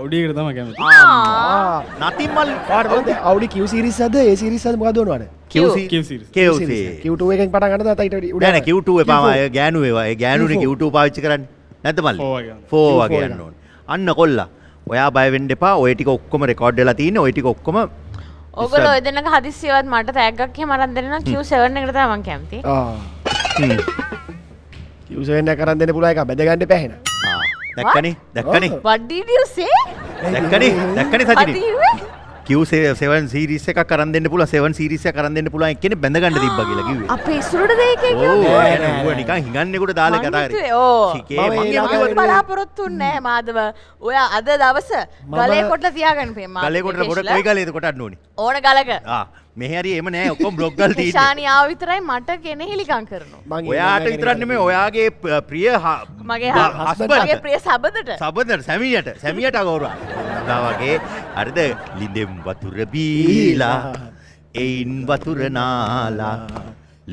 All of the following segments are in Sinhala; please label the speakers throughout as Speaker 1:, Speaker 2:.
Speaker 1: අවඩියකට තම කැම නතිමල් පාට අවඩි කිව සිරිසද ඒ සිරිසද මකදනවන කිවට එක පටගන්න තයිට ඩන කිවටුව පමය
Speaker 2: ගෑනුවවා ගෑනුන කිවටු පාච්ච කරන්න නැතමල් ෆෝවා කියන්න අන්න කොල්ලා ඔයා බයවෙන්ඩ එපා ඔයටික ඔක්කොම රෙකෝඩ්ඩල තින ඔයිටික ඔක්කොම
Speaker 1: ඔගල ඔයදන හදිසිවත් මට තැගක්ය මරන් දෙන්න කිව් සවන කරතාවන් කැමති
Speaker 2: කිවසෙන්න්න කරන්න දෙන පුලයි එක බැදගන්න පැහෙන දැක්කනේ දැක්කනේ
Speaker 1: වඩ්ඩීඩියසේ දැක්කනේ දැක්කනේ සජනී
Speaker 2: කිවසේ සෙවන් සිරිස එක කරන්න පුල සෙවන් සිරිස කරන්න පුල කෙන බැඳගන්න තිබ කියලකිව
Speaker 1: අප ඉස්ුරට දේ
Speaker 2: නිකා හිඟන්නෙකුට දාල කතාර
Speaker 1: බලාපොරොත්තු නෑ මාදව ඔය අද දවස ගලේ කොට තියාගන්න පේම ගලකොට කොට
Speaker 2: ගලේ කොටත් නොන ඕන ගලක මෙහරි එම නෑ ඔක්කො බ්ලොග්ගල්
Speaker 1: ශානයාව විතරයි මට කෙනෙ හිලිකං කරනවා
Speaker 2: ඔයාට විතරන්න මේ ඔයාගේ ප්‍රිය මගේ හස්ගේ ප්‍රිය සබදට සබදට සැමියට සැමියට අගෝරවා දවගේ අරද ලිඳෙම් වතුර බීලා එයින් වතුර නාලා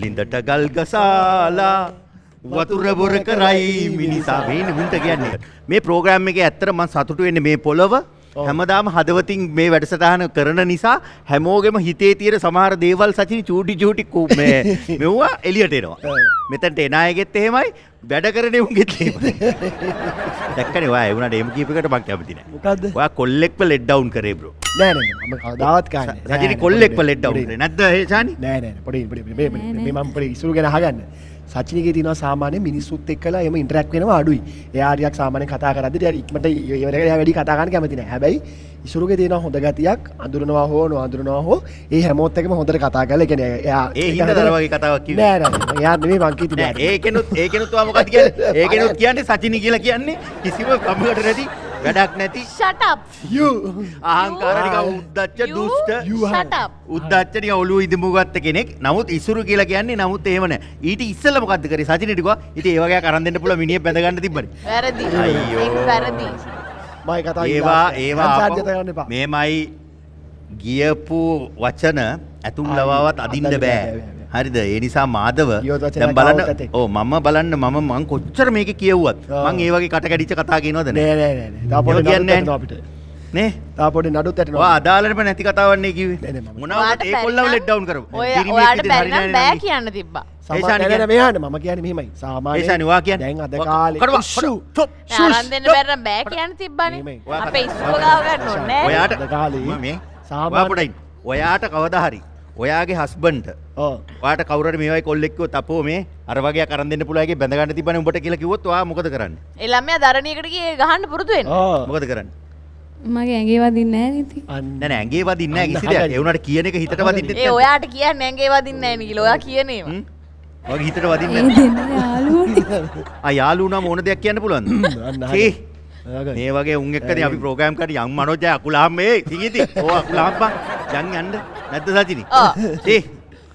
Speaker 2: ලිඳට ගල් ගසාලා වතුර බොර කරයි මිනිසා වෙන මුන්ට කියන්නේ මේ ප්‍රෝග්‍රෑම් එකේ ඇත්තට මම සතුටු වෙන්නේ මේ පොළව හැමදාම හදවතින් මේ වැඩසටහන කරන නිසා හැමෝගෙම හිතේ තියෙන සමහර දේවල් සචිනි චූටි චූටි මේ මෙව්වා එලියට එනවා. මෙතනට එන අයගෙත් එහෙමයි වැඩ කරන උන්ගෙත් එහෙමයි. දැක්කනේ ඔයා ඒ වුණාට එහෙම කීප එකට මං කැමති නෑ. මොකද්ද? ඔයා කොල්ලෙක්ව ලෙඩ් ඩවුන් කරේ බ්‍රෝ. නෑ නෑ මම කවදාවත් කන්නේ නෑ. සචිනි කොල්ලෙක්ව ලෙඩ් ඩවුන් කරේ
Speaker 1: නැද්ද ඒ සානි? නෑ නෑ පොඩි පොඩි මේ මම පොඩි ඉසුරු ගැන අහගන්න. සචිනක තින සාමානය මිනිස්සුත් එක් කලා එම ඉන්ටරක් වෙන අඩුයි එයාරයක් සාමානය කතා කරද ඉක්මට ඒවර වැඩි කතාගන්න කැමතින හැබැයි ඉසුරුග තියෙන හොඳ ගතියක් අඳුරනවා හෝ නොඳුරනවා හෝ ඒ හැමෝත්තකම හොඳට කතා කල කෙන ඒගේ කතාවක් යාේ මංකි
Speaker 2: ඒකනුත් ඒකනුත්වාමකති ඒකනුත් කියන්නේ සචිනි කියලා කියන්නේ කිසිම කමට නැති වැඩක් නැති ෂටප් ආහංකාරනික උද්දච්ච දුෂ්ට උද්දච්චනික ඔලු ඉදමුගත්ත කෙනෙක් නමුත් ඉසුරු කියලා කියන්නේ නමුත් එහෙමන ඊට ඉස්සල මොකක්ද කරේ සචිනටකවා ඉට ඒවගේ කරන් දෙන්න පුළ මිනිිය පැඳගන්න තිබට වැරදි වැරදි මයි
Speaker 1: කතා ඒවා ඒවා
Speaker 2: මේමයි ගියපු වචන ඇතුම් ලවාවත් අදින්න බෑ. හරිද ඒ නිසා මාදව බලන්න ඕ මම බලන්න මම මං කොච්චර මේක කියව්වත් මං ඒවගේ කට කැඩිච කතා කියනවද නෑ කියන්න අපිට නේ තාපොට නඩුත් ඇට අදාලටම නැති කතාවන්නේ කිව මොනවාට ඒ කොල්ලව ලෙඩ්ඩවන් කර බෑ
Speaker 1: කියන්න තිබ්බා සේෂන
Speaker 2: මේහට මම කියන මෙමයි සාමාේෂනවා කිය දැන් අද කාලෙන්න
Speaker 1: බැර බෑ කියන්න තිබ්බන ඔයාට
Speaker 2: කාලේ සාබාපටයි ඔයාට කවදහරි ඔයාගේ හස්බන්ට වාට කවර මේයි කොල්ලෙක්ව තපෝ මේ අරවගේ කරන්න පුලගේ බැඳගන්න තිබන උට කියල කිවත්වා මොකද කරන්න
Speaker 1: එල්ලම දරණයකටගේ ගහන්න පුරතුුවෙන් මොකද කරන්න මගේ ඇගේ වදින්න නති
Speaker 2: අන්න ඇගේ වදින්න එවුනට කියන එක හිතට වදින්න
Speaker 1: ඔයාට කියන්න ඇගේ වදින්න නිකි ලොයා කියනේ
Speaker 2: වගේ හිතට වදින්න අයාලුනා මෝන දෙයක් කියන්න පුළන් ඒ වගේ උන්ගෙක්කද අපි ප්‍රෝගෑම් කට යම් මනෝජය අකුලාම් මේ සිගිති ඕ අකුලාම්පා දැන් යන්න නැද්ද සතිනි? ආ. ඒ